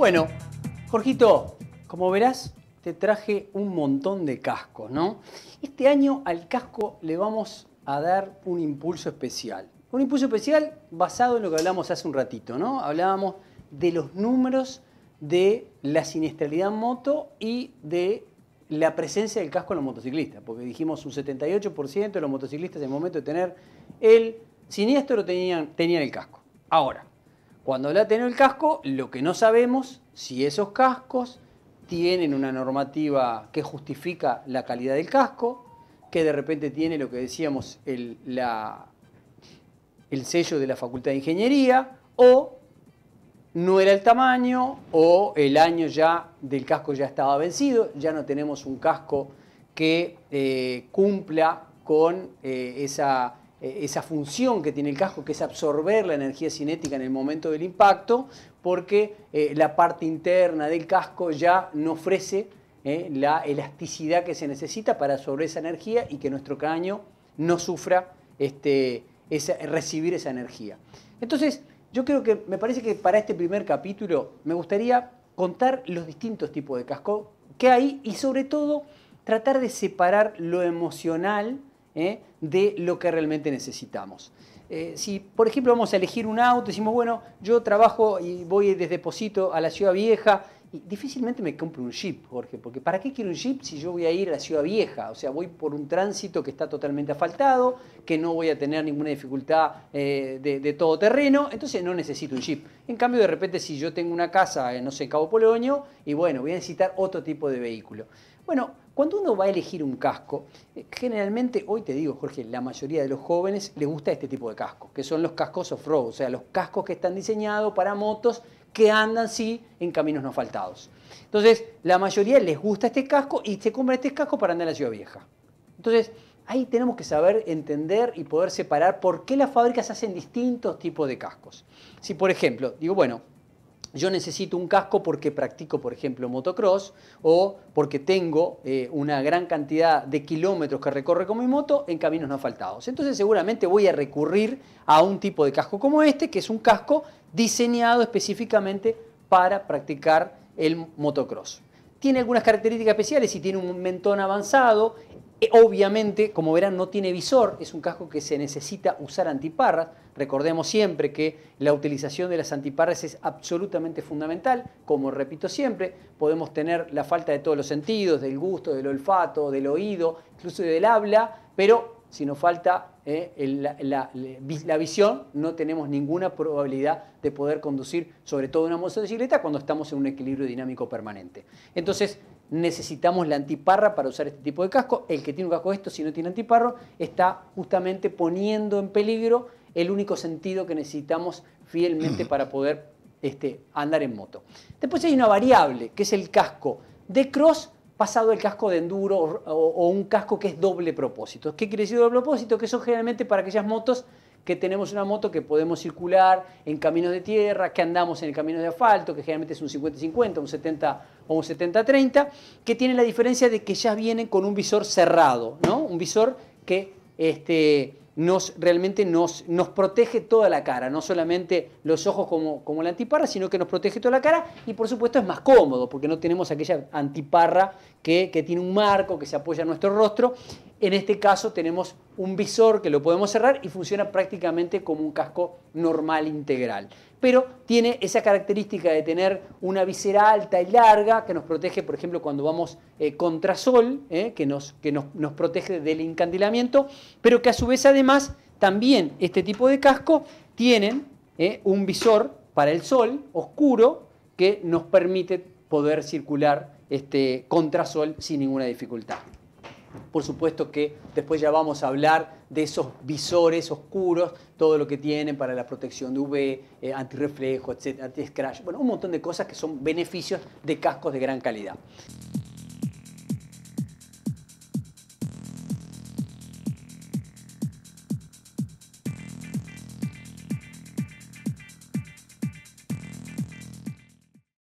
Bueno, Jorgito, como verás, te traje un montón de cascos, ¿no? Este año al casco le vamos a dar un impulso especial. Un impulso especial basado en lo que hablamos hace un ratito, ¿no? Hablábamos de los números de la siniestralidad moto y de la presencia del casco en los motociclistas, porque dijimos un 78% de los motociclistas en el momento de tener el siniestro tenían, tenían el casco. Ahora, cuando la tiene el casco, lo que no sabemos si esos cascos tienen una normativa que justifica la calidad del casco, que de repente tiene lo que decíamos, el, sello de la Facultad de Ingeniería, o no era el tamaño, o el año ya del casco ya estaba vencido, ya no tenemos un casco que eh, cumpla con eh, esa eh, esa función que tiene el casco, que es absorber la energía cinética en el momento del impacto, porque eh, la parte interna del casco ya no ofrece eh, la elasticidad que se necesita para absorber esa energía y que nuestro caño no sufra este, recibir esa energía. Entonces, yo creo que me parece que para este primer capítulo me gustaría contar los distintos tipos de casco que hay y sobre todo tratar de separar lo emocional ¿eh? de lo que realmente necesitamos. Eh, si, por ejemplo, vamos a elegir un auto, decimos, bueno, yo trabajo y voy desde Posito a la Ciudad Vieja, y difícilmente me compro un jeep, Jorge, porque ¿para qué quiero un jeep si yo voy a ir a la Ciudad Vieja? O sea, voy por un tránsito que está totalmente asfaltado, que no voy a tener ninguna dificultad eh, de, todo terreno, entonces no necesito un jeep. En cambio, de repente, si yo tengo una casa, no sé, en Cabo Polonio, y bueno, voy a necesitar otro tipo de vehículo. Bueno, cuando uno va a elegir un casco, eh, generalmente, hoy te digo, Jorge, la mayoría de los jóvenes les gusta este tipo de casco, que son los cascos off-road, o sea, los cascos que están diseñados para motos que andan, sí, en caminos no asfaltados. Entonces, la mayoría les gusta este casco y se compra este casco para andar en la ciudad vieja. Entonces, ahí tenemos que saber entender y poder separar por qué las fábricas hacen distintos tipos de cascos. Si, por ejemplo, digo, bueno, yo necesito un casco porque practico, por ejemplo, motocross o porque tengo eh, una gran cantidad de kilómetros que recorre con mi moto en caminos no asfaltados. Entonces seguramente voy a recurrir a un tipo de casco como este, que es un casco diseñado específicamente para practicar el motocross. Tiene algunas características especiales y tiene un mentón avanzado, eh, obviamente, como verán, no tiene visor, es un casco que se necesita usar antiparras. Recordemos siempre que la utilización de las antiparras es absolutamente fundamental. Como repito siempre, podemos tener la falta de todos los sentidos, del gusto, del olfato, del oído, incluso del habla, pero si nos falta eh, la, la, visión, no tenemos ninguna probabilidad de poder conducir, sobre todo una motocicleta, cuando estamos en un equilibrio dinámico permanente. Entonces, necesitamos la antiparra para usar este tipo de casco. El que tiene un casco de esto, si no tiene antiparro, está justamente poniendo en peligro el único sentido que necesitamos fielmente para poder este, andar en moto. Después hay una variable, que es el casco de cross pasado el casco de enduro o, o un casco que es doble propósito. ¿Qué quiere decir doble propósito? Que son generalmente para aquellas motos que tenemos una moto que podemos circular en caminos de tierra, que andamos en el camino de asfalto, que generalmente es un 50-50, un 70 o un 70-30, que tiene la diferencia de que ya vienen con un visor cerrado, ¿no? Un visor que este, nos, realmente nos, nos, protege toda la cara, no solamente los ojos como, como la antiparra, sino que nos protege toda la cara y por supuesto es más cómodo porque no tenemos aquella antiparra que, que tiene un marco que se apoya en nuestro rostro en este caso tenemos un visor que lo podemos cerrar y funciona prácticamente como un casco normal integral. Pero tiene esa característica de tener una visera alta y larga que nos protege, por ejemplo, cuando vamos eh, contra sol, eh, que, nos, que nos, protege del encandilamiento, pero que a su vez además también este tipo de casco tienen eh, un visor para el sol oscuro que nos permite poder circular este sol sin ninguna dificultad. Por supuesto que después ya vamos a hablar de esos visores oscuros, todo lo que tienen para la protección de UV, eh, antirreflejo, etcétera, anti-scratch, bueno, un montón de cosas que son beneficios de cascos de gran calidad.